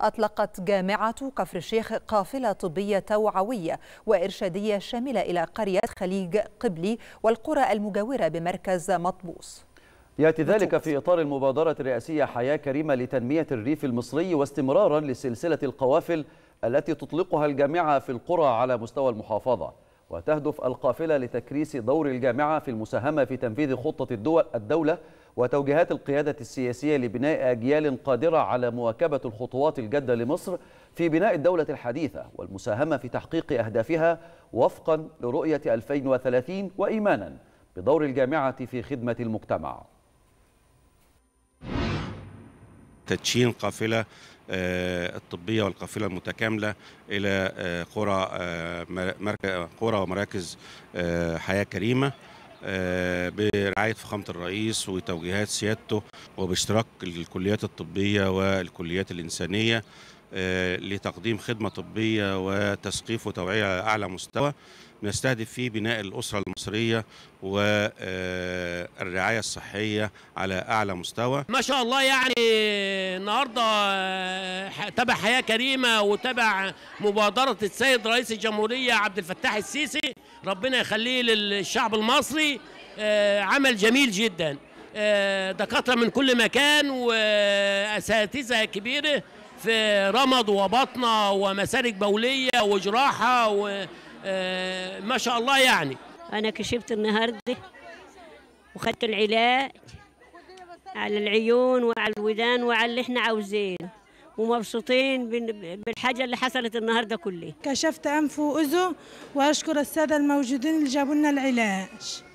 أطلقت جامعة كفر الشيخ قافلة طبية توعوية وإرشادية شاملة إلى قرية خليج قبلي والقرى المجاورة بمركز مطبوس ياتي ذلك في اطار المبادره الرئاسيه حياه كريمه لتنميه الريف المصري واستمرارا لسلسله القوافل التي تطلقها الجامعه في القرى على مستوى المحافظه وتهدف القافله لتكريس دور الجامعه في المساهمه في تنفيذ خطه الدول الدوله وتوجيهات القيادة السياسية لبناء أجيال قادرة على مواكبة الخطوات الجادة لمصر في بناء الدولة الحديثة والمساهمة في تحقيق أهدافها وفقا لرؤية 2030 وإيمانا بدور الجامعة في خدمة المجتمع تدشين قافلة آه، الطبية والقافلة المتكاملة إلى آه، قرى آه، قرى ومراكز حياة كريمة آه، برعاية فخامة الرئيس وتوجيهات سيادته وباشتراك الكليات الطبية والكليات الإنسانية آه، لتقديم خدمة طبية وتثقيف وتوعية على أعلى مستوى نستهدف فيه بناء الأسرة المصرية و آه، الرعاية الصحية على أعلى مستوى ما شاء الله يعني النهاردة آه، تبع حياة كريمة وتبع مبادرة السيد رئيس الجمهورية عبد الفتاح السيسي ربنا يخليه للشعب المصري آه، عمل جميل جدا آه، دكاترة من كل مكان وأساتذة كبيرة في رمض وبطنة ومسارك بولية وجراحة وما شاء الله يعني أنا كشفت النهاردة وخدت العلاج على العيون وعلى الودان وعلى اللي احنا عاوزين ومبسوطين بالحاجة اللي حصلت النهاردة كله كشفت أنف وأذن وأشكر السادة الموجودين اللي جابوا لنا العلاج